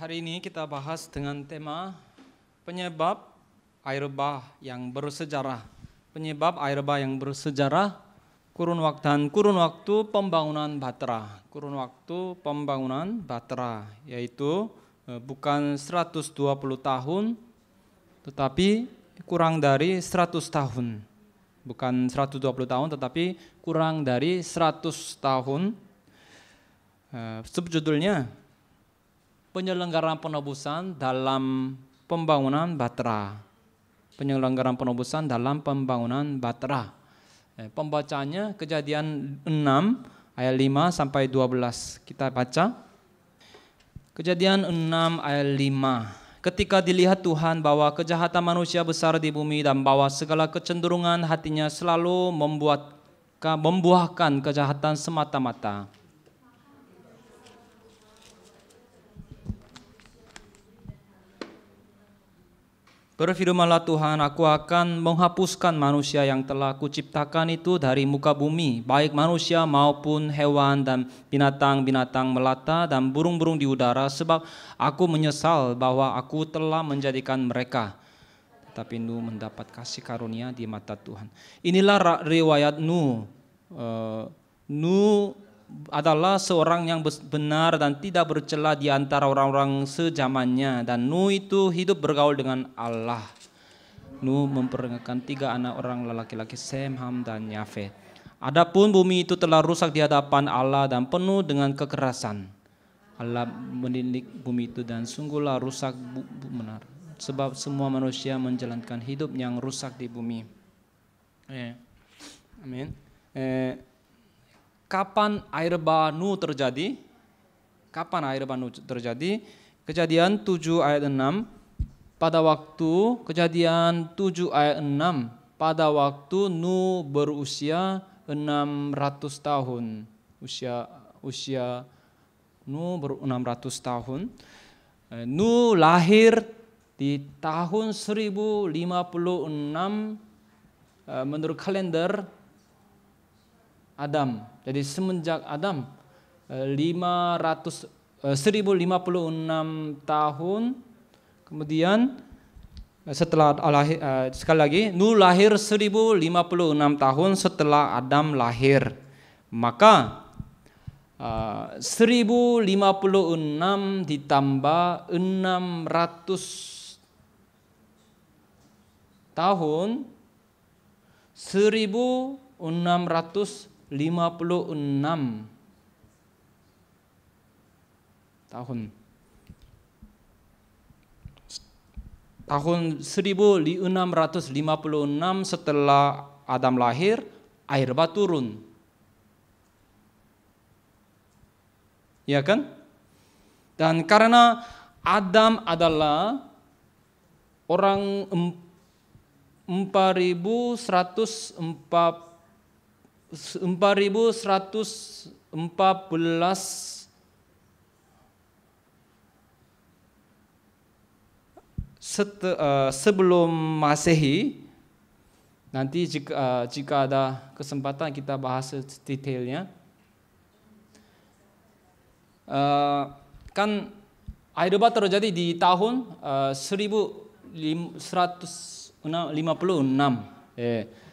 Hari ini kita bahas dengan tema penyebab air bah yang bersejarah. Penyebab air bah yang bersejarah kurun waktu dan kurun waktu pembangunan Batra. Kurun waktu pembangunan Batra yaitu eh, bukan 120 tahun tetapi kurang dari 100 tahun. Bukan 120 tahun tetapi kurang dari 100 tahun. Eh, subjudulnya penyelenggaraan penebusan dalam pembangunan Batra. Penyelenggaraan penebusan dalam pembangunan Batra. Eh, Pembacanya kejadian 6 ayat 5 sampai 12. Kita baca. Kejadian 6 ayat 5. Ketika dilihat Tuhan bahwa kejahatan manusia besar di bumi dan bahwa segala kecenderungan hatinya selalu membuat membuahkan kejahatan semata-mata. Berfirmanlah Tuhan, aku akan menghapuskan manusia yang telah kuciptakan itu dari muka bumi, baik manusia maupun hewan dan binatang-binatang melata dan burung-burung di udara, sebab aku menyesal bahwa aku telah menjadikan mereka. Tetapi Nuh mendapat kasih karunia di mata Tuhan. Inilah riwayat Nuh. Uh, Nuh adalah seorang yang benar dan tidak bercela di antara orang-orang sejamannya dan Nuh itu hidup bergaul dengan Allah. Nuh memperkenalkan tiga anak orang laki laki Sem, Ham, dan Yafet. Adapun bumi itu telah rusak di hadapan Allah dan penuh dengan kekerasan. Allah mendidik bumi itu dan sungguhlah rusak bu, bu, benar. Sebab semua manusia menjalankan hidup yang rusak di bumi. Eh, amin. Eh. Kapan air banu terjadi? Kapan air banu terjadi? Kejadian 7 ayat 6 pada waktu kejadian 7 ayat 6 pada waktu Nu berusia 600 tahun. Usia usia Nu ber 600 tahun. Eh, nu lahir di tahun 1056 eh, menurut kalender Adam. Jadi semenjak Adam 500 eh, 1056 eh, tahun kemudian eh, setelah sekali lagi Nuh lahir 1056 tahun setelah Adam lahir. Maka 1056 ditambah 600 tahun 1600 56 tahun tahun 1656 setelah Adam lahir air bah turun ya kan dan karena Adam adalah orang 4140 4114 set, uh, sebelum Masehi nanti jika, uh, jika ada kesempatan kita bahas detailnya uh, kan air bah terjadi di tahun uh, 1156 eh.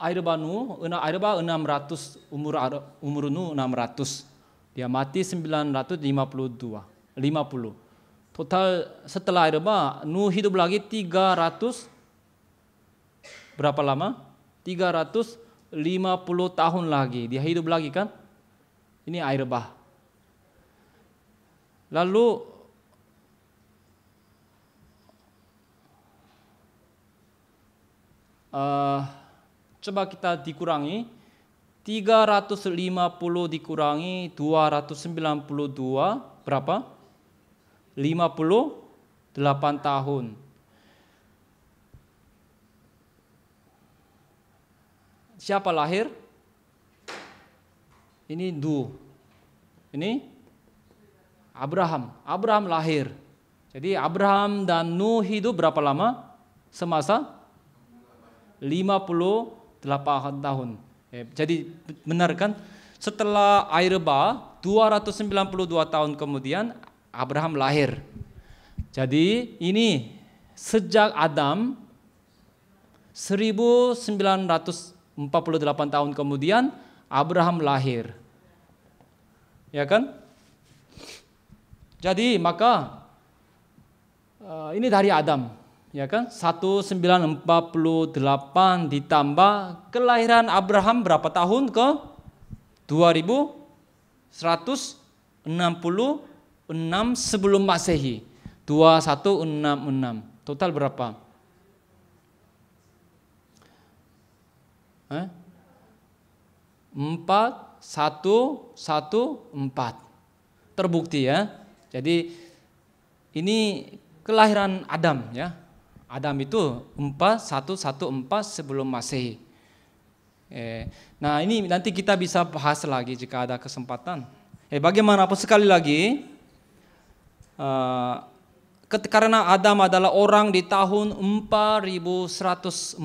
Airba nu, una Airba 600 umur umur nu 600. Dia mati 952. 50. Total setelah Airba nu hidup lagi 300 berapa lama? 350 tahun lagi. Dia hidup lagi kan? Ini Airba. Lalu uh, Coba kita dikurangi 350 dikurangi 292 berapa? 58 tahun. Siapa lahir? Ini Du. Ini Abraham. Abraham lahir. Jadi Abraham dan Nuh hidup berapa lama? Semasa? 58 8 tahun. Eh, jadi benar kan? Setelah Air bah, 292 tahun kemudian Abraham lahir. Jadi ini sejak Adam 1948 tahun kemudian Abraham lahir. Ya kan? Jadi maka uh, ini dari Adam ya kan 1948 ditambah kelahiran Abraham berapa tahun ke 2166 sebelum Masehi 2166 total berapa eh? 4 1 1 4 terbukti ya jadi ini kelahiran Adam ya Adam itu 4114 sebelum Masehi. nah ini nanti kita bisa bahas lagi jika ada kesempatan. Eh, bagaimanapun sekali lagi, eh, karena Adam adalah orang di tahun 4114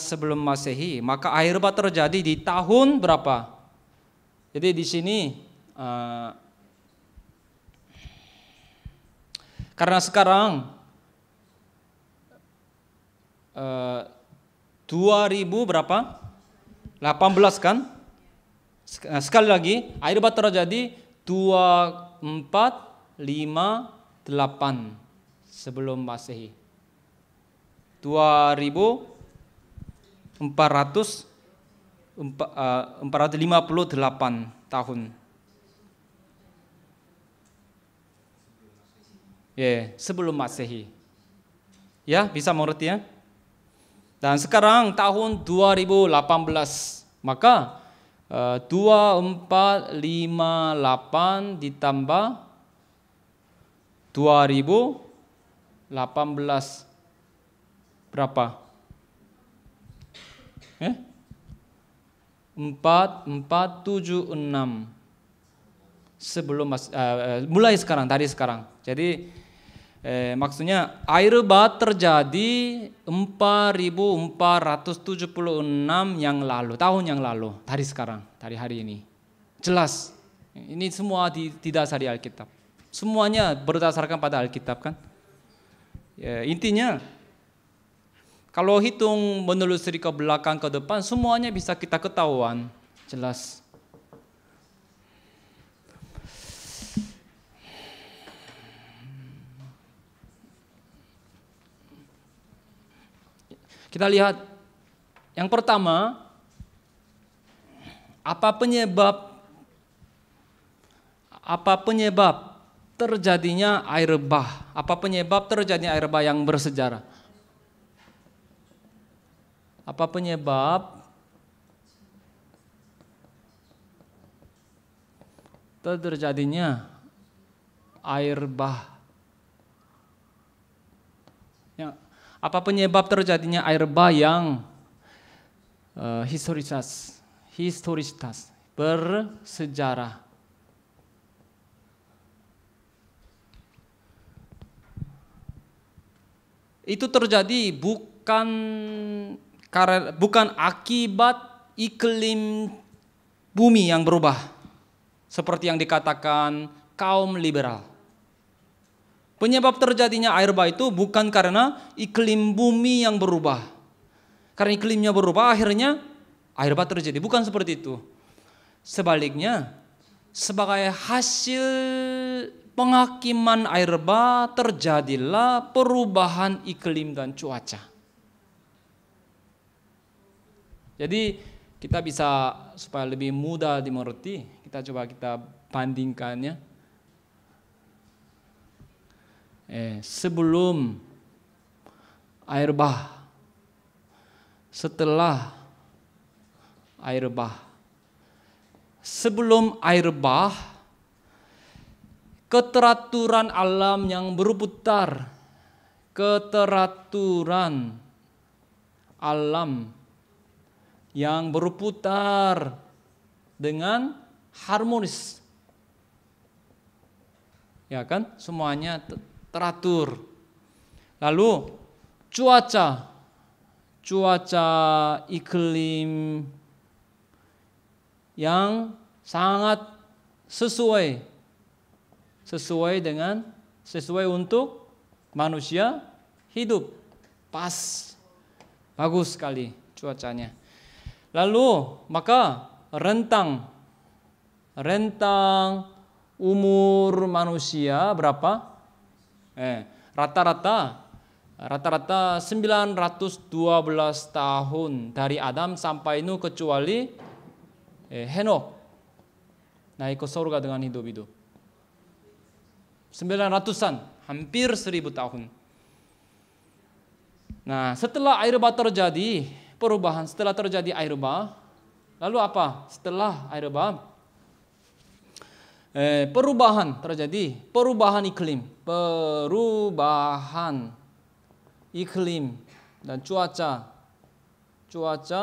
sebelum Masehi, maka air bah terjadi di tahun berapa? Jadi di sini eh, karena sekarang 2000 eh, berapa? 18 kan? Nah, sekali lagi, air batu jadi 2458 sebelum Masehi. 2400 458 eh, tahun. Ya, yeah, sebelum Masehi. Ya, bisa mengerti ya? Dan sekarang tahun 2018, maka eh, uh, 2458 ditambah 2018 berapa? Eh? 4476 sebelum mas, uh, mulai sekarang tadi sekarang. Jadi Eh, maksudnya air bah terjadi 4476 yang lalu, tahun yang lalu, dari sekarang, dari hari ini. Jelas, ini semua di, dari Alkitab. Semuanya berdasarkan pada Alkitab kan. Ya, intinya kalau hitung menelusuri ke belakang ke depan semuanya bisa kita ketahuan jelas. Kita lihat yang pertama, apa penyebab apa penyebab terjadinya air bah? Apa penyebab terjadinya air bah yang bersejarah? Apa penyebab terjadinya air bah Apa penyebab terjadinya air bah yang uh, eh, historisitas, historisitas bersejarah? Itu terjadi bukan karena bukan akibat iklim bumi yang berubah seperti yang dikatakan kaum liberal Penyebab terjadinya air bah itu bukan karena iklim bumi yang berubah. Karena iklimnya berubah akhirnya air bah terjadi. Bukan seperti itu. Sebaliknya sebagai hasil penghakiman air bah terjadilah perubahan iklim dan cuaca. Jadi kita bisa supaya lebih mudah dimengerti, kita coba kita bandingkannya eh, sebelum air bah, setelah air bah. Sebelum air bah, keteraturan alam yang berputar, keteraturan alam yang berputar dengan harmonis. Ya kan? Semuanya teratur. Lalu cuaca, cuaca iklim yang sangat sesuai, sesuai dengan sesuai untuk manusia hidup. Pas, bagus sekali cuacanya. Lalu maka rentang, rentang umur manusia berapa? Eh, rata-rata rata-rata 912 tahun dari Adam sampai Nuh kecuali eh, Henok naik ke surga dengan hidup itu 900-an hampir 1000 tahun nah setelah air bah terjadi perubahan setelah terjadi air bah lalu apa setelah air bah Eh, perubahan terjadi, perubahan iklim, perubahan iklim dan cuaca, cuaca,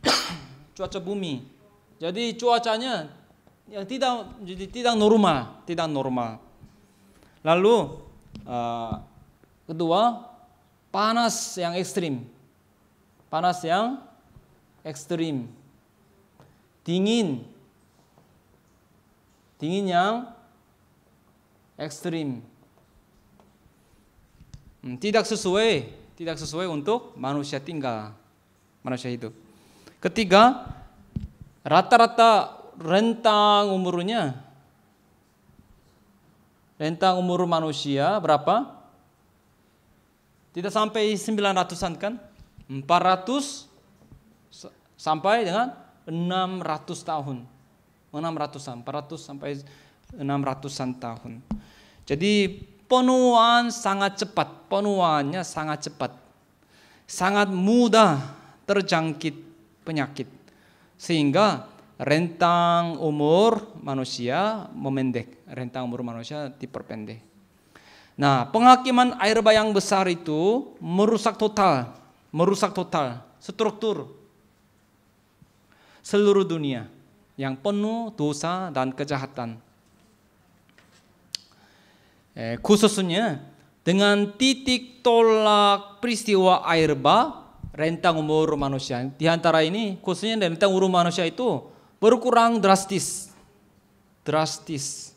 cuaca bumi. Jadi cuacanya yang tidak jadi tidak normal, tidak normal. Lalu uh, kedua panas yang ekstrim, panas yang ekstrim, dingin dingin yang ekstrim. Hmm, tidak sesuai, tidak sesuai untuk manusia tinggal, manusia hidup. Ketiga, rata-rata rentang umurnya, rentang umur manusia berapa? Tidak sampai 900-an kan? 400 sampai dengan 600 tahun. 600-an, 400 sampai 600-an tahun. Jadi penuaan sangat cepat, penuaannya sangat cepat. Sangat mudah terjangkit penyakit. Sehingga rentang umur manusia memendek, rentang umur manusia diperpendek. Nah, penghakiman air bayang besar itu merusak total, merusak total struktur seluruh dunia yang penuh dosa dan kejahatan. Eh, khususnya dengan titik tolak peristiwa air bah rentang umur manusia. Di antara ini khususnya rentang umur manusia itu berkurang drastis. Drastis.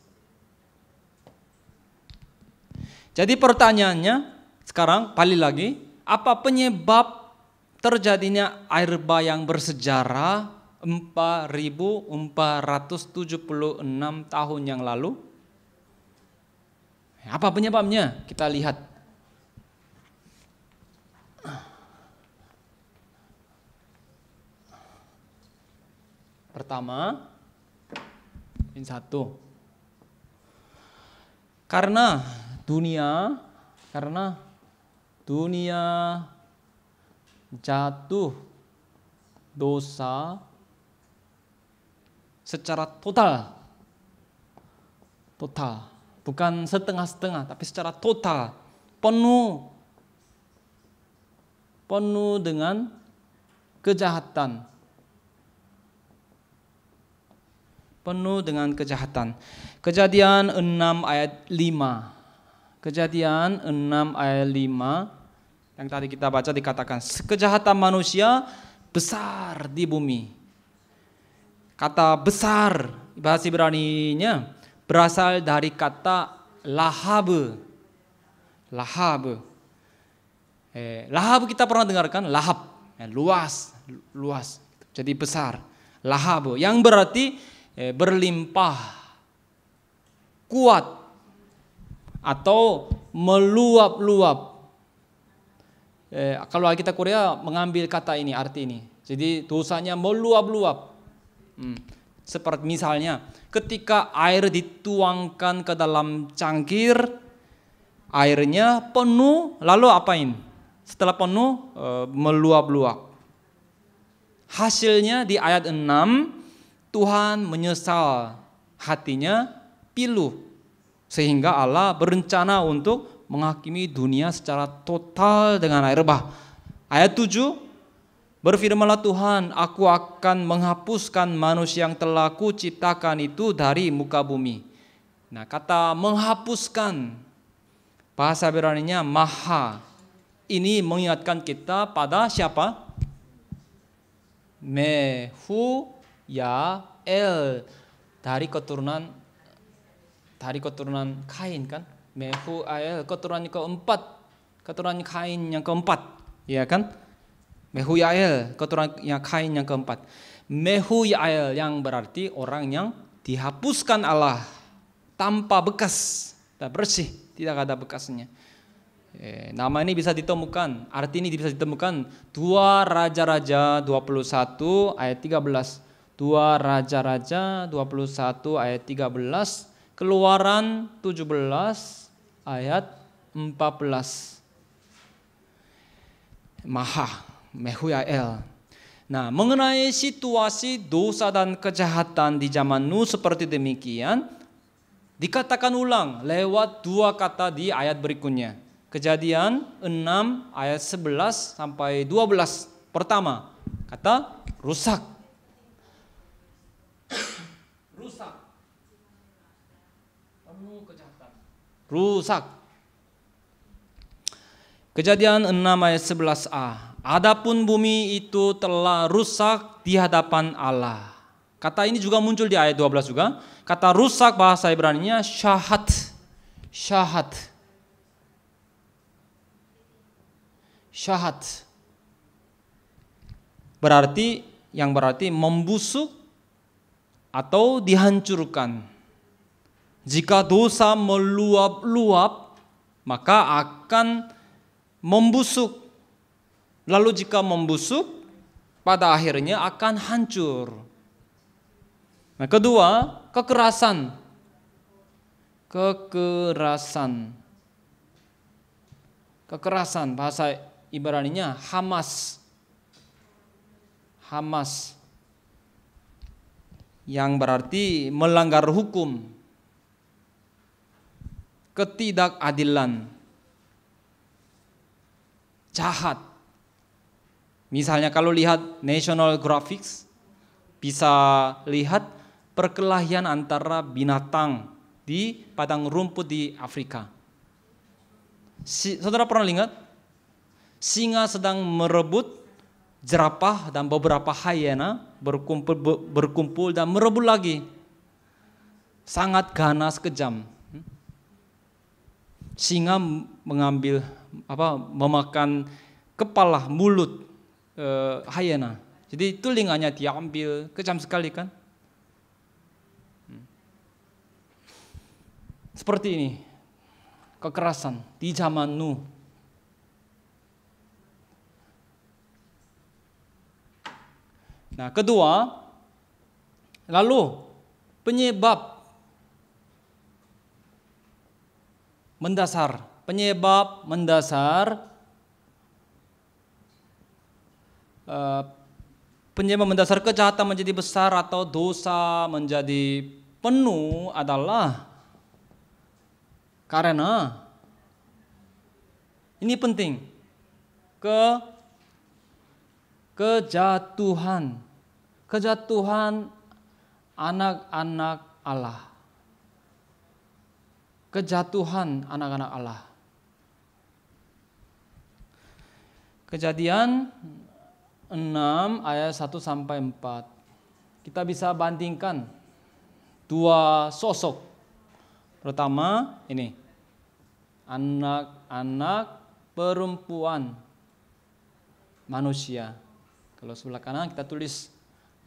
Jadi pertanyaannya sekarang balik lagi, apa penyebab terjadinya air bah yang bersejarah 4476 tahun yang lalu. Apa penyebabnya? Kita lihat. Pertama, ini satu. Karena dunia, karena dunia jatuh dosa secara total. Total, bukan setengah-setengah, tapi secara total, penuh penuh dengan kejahatan. Penuh dengan kejahatan. Kejadian 6 ayat 5. Kejadian 6 ayat 5 yang tadi kita baca dikatakan kejahatan manusia besar di bumi Kata besar bahasa Ibrani-nya berasal dari kata lahab. Lahab. Eh, lahab kita pernah dengarkan lahab, eh, luas, luas. Jadi besar. Lahab yang berarti eh, berlimpah, kuat atau meluap-luap. Eh, kalau kita Korea mengambil kata ini, arti ini. Jadi dosanya meluap-luap. Hmm. Seperti misalnya ketika air dituangkan ke dalam cangkir, airnya penuh, lalu apain? Setelah penuh e, meluap-luap. Hasilnya di ayat 6 Tuhan menyesal hatinya pilu sehingga Allah berencana untuk menghakimi dunia secara total dengan air bah. Ayat 7 Berfirmanlah Tuhan, aku akan menghapuskan manusia yang telah kuciptakan itu dari muka bumi. Nah kata menghapuskan, bahasa beraninya maha. Ini mengingatkan kita pada siapa? Mehu ya el dari keturunan dari keturunan Kain kan? Mehu Ael ya keturunan keempat, keturunan Kain yang keempat, ya kan? Mehu Mehuyael, keturunan yang Kain yang keempat. Mehu Mehuyael yang berarti orang yang dihapuskan Allah tanpa bekas, tak bersih, tidak ada bekasnya. Eh, nama ini bisa ditemukan, arti ini bisa ditemukan dua raja-raja 21 ayat 13. Dua raja-raja 21 ayat 13, Keluaran 17 ayat 14. Maha Mehuyael. Nah, mengenai situasi dosa dan kejahatan di zaman Nuh seperti demikian, dikatakan ulang lewat dua kata di ayat berikutnya. Kejadian 6 ayat 11 sampai 12. Pertama, kata rusak. rusak. Penuh kejahatan. Rusak. Kejadian 6 ayat 11a. Adapun bumi itu telah rusak di hadapan Allah. Kata ini juga muncul di ayat 12 juga. Kata rusak bahasa Ibrani-nya syahat. Syahat. Syahat. Berarti yang berarti membusuk atau dihancurkan. Jika dosa meluap-luap, maka akan membusuk Lalu jika membusuk, pada akhirnya akan hancur. Nah, kedua, kekerasan. Kekerasan. Kekerasan bahasa Ibraninya Hamas. Hamas yang berarti melanggar hukum, ketidakadilan, jahat, Misalnya kalau lihat National Graphics, bisa lihat perkelahian antara binatang di padang rumput di Afrika. Si, saudara pernah lihat? Singa sedang merebut jerapah dan beberapa hyena berkumpul berkumpul dan merebut lagi. Sangat ganas kejam. Singa mengambil apa memakan kepala, mulut uh, hyena. Jadi dia ambil kejam sekali kan? Hmm. Seperti ini, kekerasan di zaman Nuh. Nah, kedua, lalu penyebab mendasar, penyebab mendasar Eh, penyebab mendasar kejahatan menjadi besar atau dosa menjadi penuh adalah karena ini penting ke kejatuhan kejatuhan anak-anak Allah kejatuhan anak-anak Allah kejadian 6 ayat 1 sampai 4. Kita bisa bandingkan dua sosok. Pertama ini anak-anak perempuan manusia. Kalau sebelah kanan kita tulis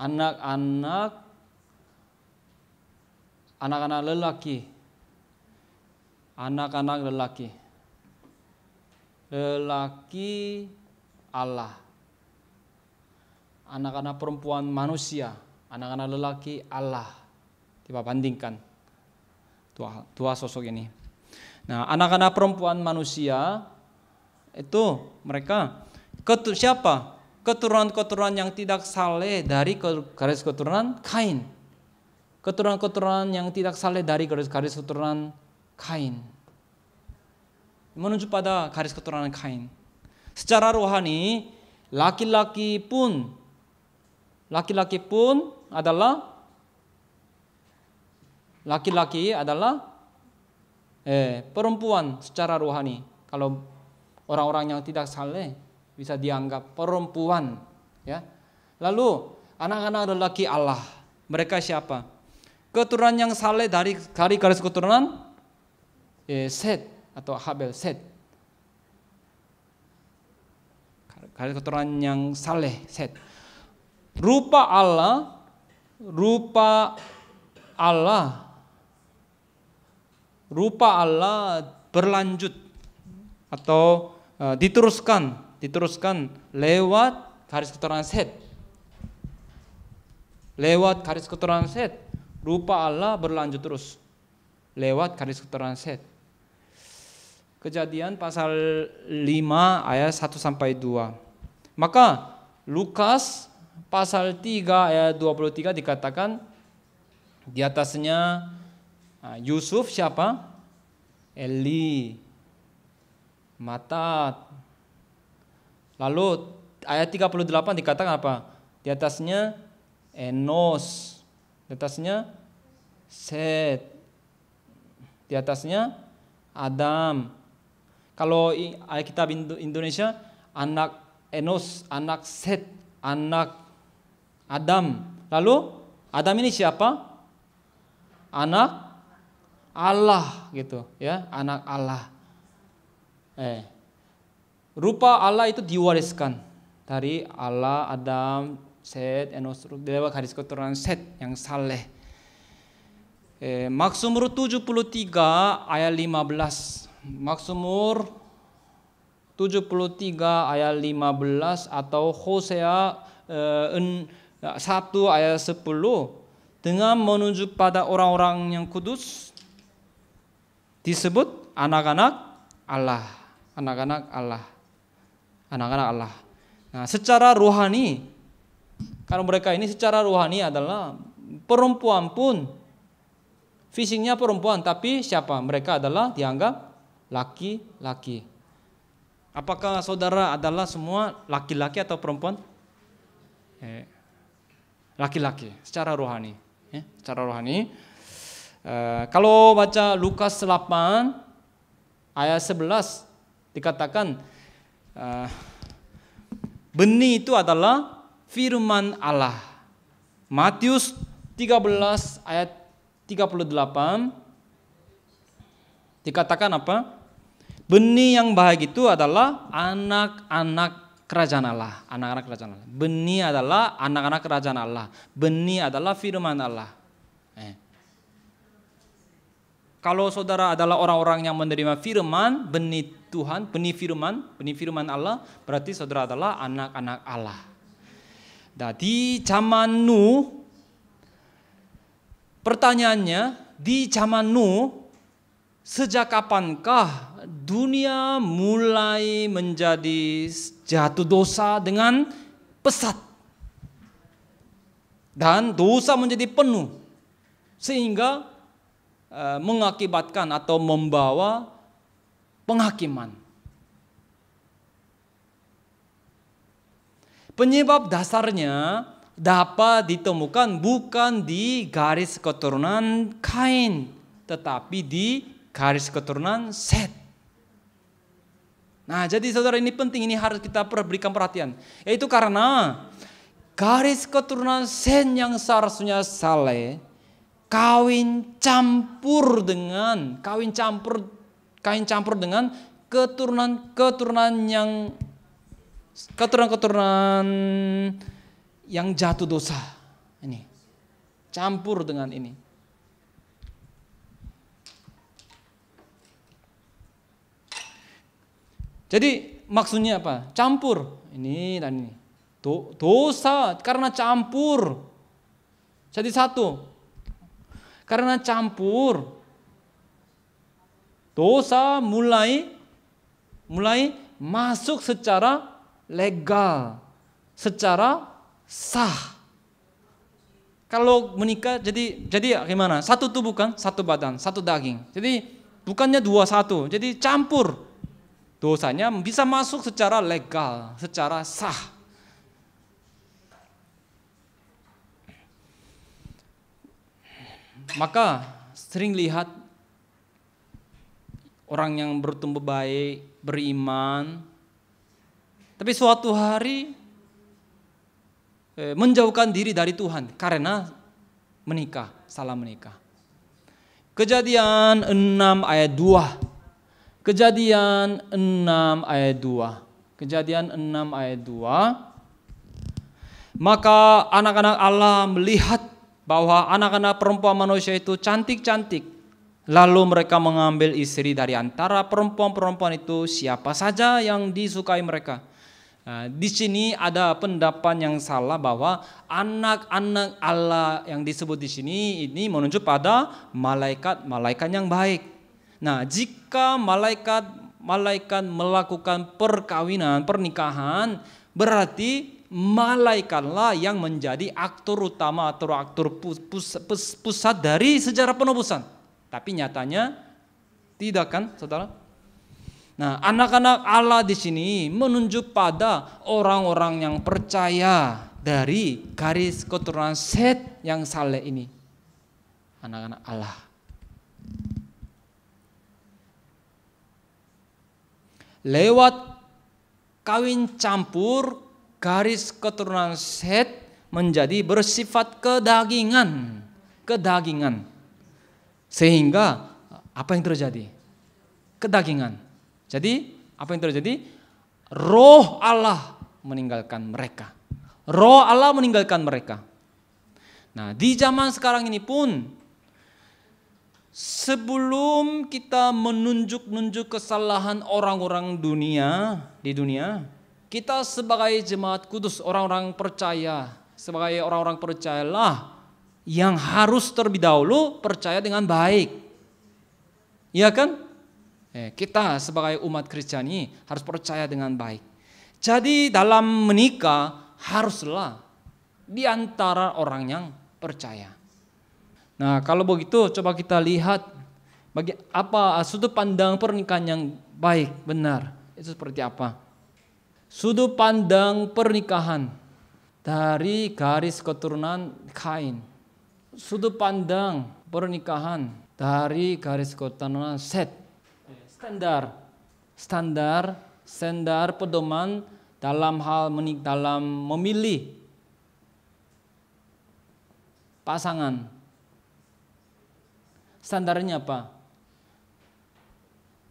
anak-anak anak-anak lelaki. Anak-anak lelaki. Lelaki Allah anak-anak perempuan manusia, anak-anak lelaki Allah. Tiba bandingkan dua, dua sosok ini. Nah, anak-anak perempuan manusia itu mereka ketu, siapa? Keturunan-keturunan yang tidak saleh dari garis keturunan Kain. Keturunan-keturunan yang tidak saleh dari garis-garis keturunan Kain. menunjuk pada garis keturunan Kain. Secara rohani, laki-laki pun Laki-laki pun adalah laki-laki adalah eh, perempuan secara rohani. Kalau orang-orang yang tidak saleh bisa dianggap perempuan, ya. Lalu anak-anak adalah lelaki Allah, mereka siapa? Keturunan yang saleh dari dari garis keturunan eh, Set atau Habel Set. Garis keturunan yang saleh Set. Rupa Allah, rupa Allah, rupa Allah berlanjut atau uh, diteruskan, diteruskan lewat garis keturunan set. Lewat garis keturunan set, rupa Allah berlanjut terus. Lewat garis keturunan set. Kejadian pasal 5 ayat 1 sampai 2. Maka Lukas pasal 3 ayat 23 dikatakan di atasnya ah, Yusuf siapa? Eli, Matat. Lalu ayat 38 dikatakan apa? Di atasnya Enos, di atasnya Set, di atasnya Adam. Kalau Alkitab Indonesia anak Enos, anak Set, anak Adam. Lalu Adam ini siapa? Anak Allah gitu ya, anak Allah. Eh. Rupa Allah itu diwariskan dari Allah, Adam, Set, Enos, dewa garis keturunan Set yang saleh. Eh, Maksumur 73 ayat 15. Maksumur 73 ayat 15 atau Hosea eh, 1 nah, ayat 10 dengan menunjuk pada orang-orang yang kudus disebut anak-anak Allah. Anak-anak Allah. Anak-anak Allah. Nah, secara rohani karena mereka ini secara rohani adalah perempuan pun fisiknya perempuan tapi siapa? Mereka adalah dianggap laki-laki. Apakah saudara adalah semua laki-laki atau perempuan? Eh laki-laki secara rohani. Ya, secara rohani. Uh, kalau baca Lukas 8 ayat 11 dikatakan uh, benih itu adalah firman Allah. Matius 13 ayat 38 dikatakan apa? Benih yang baik itu adalah anak-anak kerajaan Allah, anak-anak kerajaan Allah. Benih adalah anak-anak kerajaan Allah. Benih adalah firman Allah. Eh. Kalau saudara adalah orang-orang yang menerima firman, benih Tuhan, benih firman, benih firman Allah, berarti saudara adalah anak-anak Allah. Jadi zaman Nu, pertanyaannya, di zaman Nu sejak kapankah dunia mulai menjadi jatuh dosa dengan pesat. Dan dosa menjadi penuh sehingga eh, mengakibatkan atau membawa penghakiman. Penyebab dasarnya dapat ditemukan bukan di garis keturunan Kain, tetapi di garis keturunan Set. Nah, jadi saudara ini penting, ini harus kita berikan perhatian. Yaitu karena garis keturunan Sen yang seharusnya Saleh kawin campur dengan kawin campur kawin campur dengan keturunan-keturunan yang keturunan-keturunan yang jatuh dosa. Ini campur dengan ini. Jadi maksudnya apa? Campur ini dan ini. dosa karena campur. Jadi satu. Karena campur. Dosa mulai mulai masuk secara legal, secara sah. Kalau menikah jadi jadi gimana? Satu tubuh kan, satu badan, satu daging. Jadi bukannya dua satu. Jadi campur dosanya bisa masuk secara legal, secara sah. Maka sering lihat orang yang bertumbuh baik, beriman, tapi suatu hari eh, menjauhkan diri dari Tuhan karena menikah, salah menikah. Kejadian 6 ayat 2 Kejadian 6 ayat 2. Kejadian 6 ayat 2. Maka anak-anak Allah melihat bahwa anak-anak perempuan manusia itu cantik-cantik. Lalu mereka mengambil istri dari antara perempuan-perempuan itu siapa saja yang disukai mereka. Nah, di sini ada pendapat yang salah bahwa anak-anak Allah yang disebut di sini ini menunjuk pada malaikat-malaikat yang baik. Nah, jika malaikat malaikat melakukan perkawinan, pernikahan, berarti malaikatlah yang menjadi aktor utama atau aktor pusat dari sejarah penebusan. Tapi nyatanya tidak kan, saudara? Nah, anak-anak Allah di sini menunjuk pada orang-orang yang percaya dari garis keturunan Set yang saleh ini. Anak-anak Allah. lewat kawin campur garis keturunan Set menjadi bersifat kedagingan, kedagingan. Sehingga apa yang terjadi? Kedagingan. Jadi apa yang terjadi? Roh Allah meninggalkan mereka. Roh Allah meninggalkan mereka. Nah, di zaman sekarang ini pun sebelum kita menunjuk-nunjuk kesalahan orang-orang dunia di dunia, kita sebagai jemaat kudus, orang-orang percaya, sebagai orang-orang percayalah yang harus terlebih dahulu percaya dengan baik. Iya kan? Eh, kita sebagai umat Kristiani harus percaya dengan baik. Jadi dalam menikah haruslah di antara orang yang percaya. Nah, kalau begitu coba kita lihat bagi apa sudut pandang pernikahan yang baik, benar. Itu seperti apa? Sudut pandang pernikahan dari garis keturunan Kain. Sudut pandang pernikahan dari garis keturunan Set. Standar, standar, standar pedoman dalam hal menik dalam memilih pasangan Standarnya apa?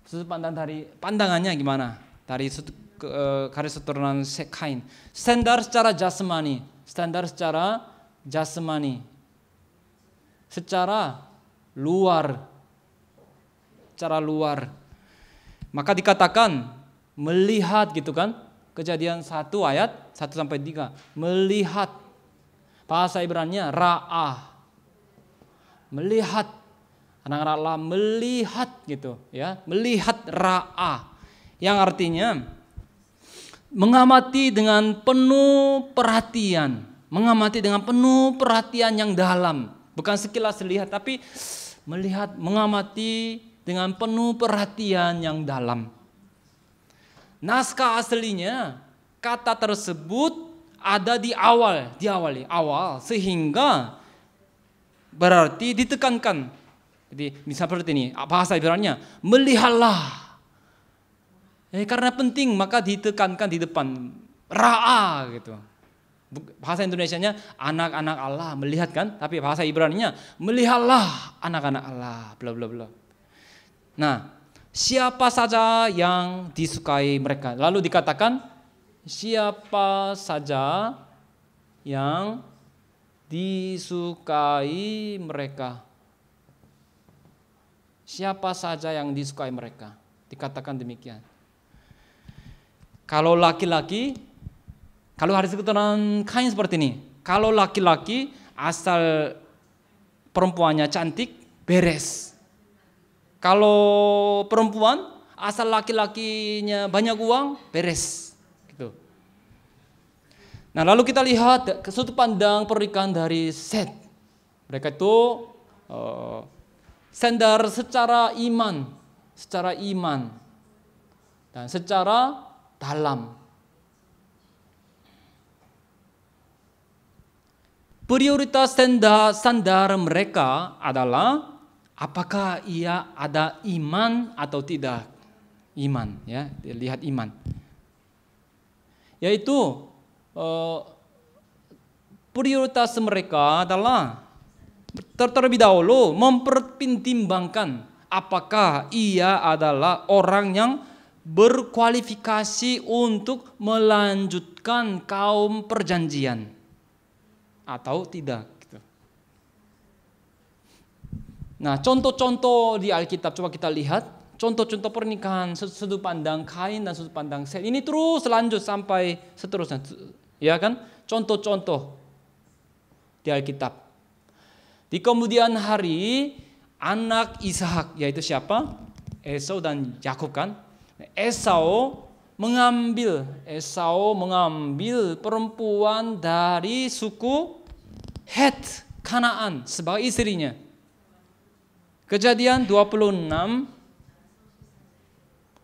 Sudut pandang dari pandangannya gimana? Dari sudut e, garis keturunan kain. Standar secara jasmani, standar secara jasmani. Secara luar secara luar. Maka dikatakan melihat gitu kan? Kejadian satu ayat satu sampai tiga Melihat bahasa Ibrani-nya ra'ah. Melihat anak-anak melihat gitu ya, melihat ra'a yang artinya mengamati dengan penuh perhatian, mengamati dengan penuh perhatian yang dalam, bukan sekilas lihat tapi melihat mengamati dengan penuh perhatian yang dalam. Naskah aslinya kata tersebut ada di awal, diawali awal sehingga berarti ditekankan jadi seperti ini, ah, bahasa Ibrani-nya, melihatlah. Eh, karena penting maka ditekankan di depan. Ra'a gitu. Bahasa Indonesianya anak-anak Allah melihat kan, tapi bahasa Ibrani-nya melihatlah anak-anak Allah, bla bla bla. Nah, siapa saja yang disukai mereka. Lalu dikatakan siapa saja yang disukai mereka. Siapa saja yang disukai mereka. Dikatakan demikian. Kalau laki-laki, kalau hari keturunan kain seperti ini. Kalau laki-laki asal perempuannya cantik, beres. Kalau perempuan asal laki-lakinya banyak uang, beres. Gitu. Nah lalu kita lihat sudut pandang pernikahan dari Seth. Mereka itu eh, sandar secara iman, secara iman dan secara dalam. Prioritas sandar, sandar mereka adalah apakah ia ada iman atau tidak. Iman ya, lihat iman. Yaitu uh, prioritas mereka adalah ter terlebih dahulu mempertimbangkan apakah ia adalah orang yang berkualifikasi untuk melanjutkan kaum perjanjian atau tidak. Gitu. Nah, contoh-contoh di Alkitab coba kita lihat, contoh-contoh pernikahan sudut pandang Kain dan sudut pandang Sel. Ini terus lanjut sampai seterusnya, ya kan? Contoh-contoh di Alkitab. Di kemudian hari anak Ishak yaitu siapa? Esau dan Yakub kan? Esau mengambil Esau mengambil perempuan dari suku Het Kanaan sebagai istrinya. Kejadian 26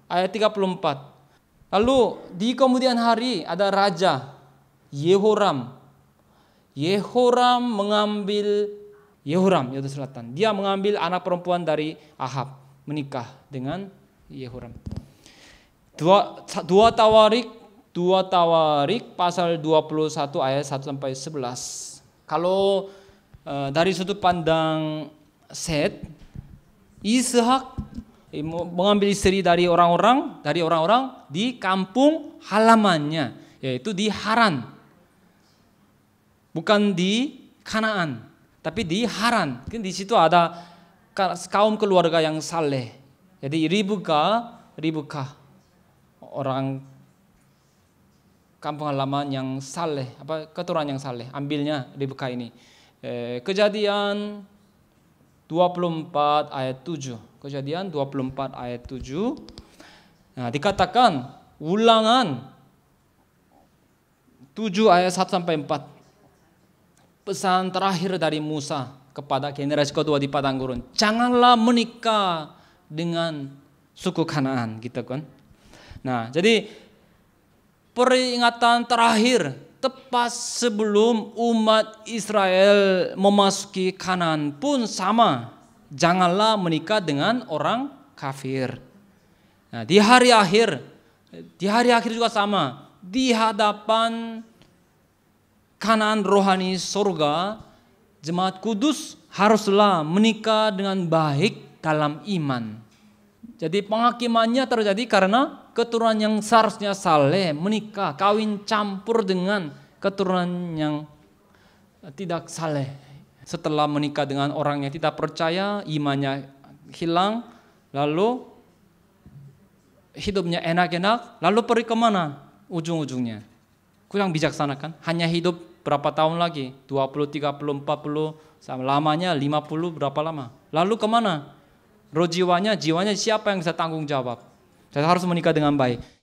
ayat 34. Lalu di kemudian hari ada raja Yehoram. Yehoram mengambil Yehuram, Yehuda Selatan. Dia mengambil anak perempuan dari Ahab, menikah dengan Yehuram. Dua, dua Tawarik, dua Tawarik pasal 21 ayat 1 sampai 11. Kalau e, dari sudut pandang Set, Ishak eh, mengambil istri dari orang-orang, dari orang-orang di kampung halamannya, yaitu di Haran. Bukan di Kanaan. Tapi di Haran, kan di situ ada kaum keluarga yang saleh. Jadi Ribuka, Ribuka orang kampung halaman yang saleh, apa keturunan yang saleh, ambilnya Ribuka ini. Eh, kejadian 24 ayat 7. Kejadian 24 ayat 7. Nah, dikatakan ulangan 7 ayat 1 sampai 4 pesan terakhir dari Musa kepada generasi kedua di padang gurun. Janganlah menikah dengan suku Kanaan gitu kan. Nah, jadi peringatan terakhir tepat sebelum umat Israel memasuki Kanaan pun sama. Janganlah menikah dengan orang kafir. Nah, di hari akhir, di hari akhir juga sama. Di hadapan kanan rohani surga, jemaat kudus haruslah menikah dengan baik dalam iman. Jadi penghakimannya terjadi karena keturunan yang seharusnya saleh menikah, kawin campur dengan keturunan yang tidak saleh. Setelah menikah dengan orang yang tidak percaya, imannya hilang, lalu hidupnya enak-enak, lalu pergi kemana ujung-ujungnya? Kurang bijaksana kan? Hanya hidup berapa tahun lagi? 20, 30, 40, lamanya 50 berapa lama? Lalu kemana? Roh jiwanya, jiwanya siapa yang bisa tanggung jawab? Saya harus menikah dengan baik.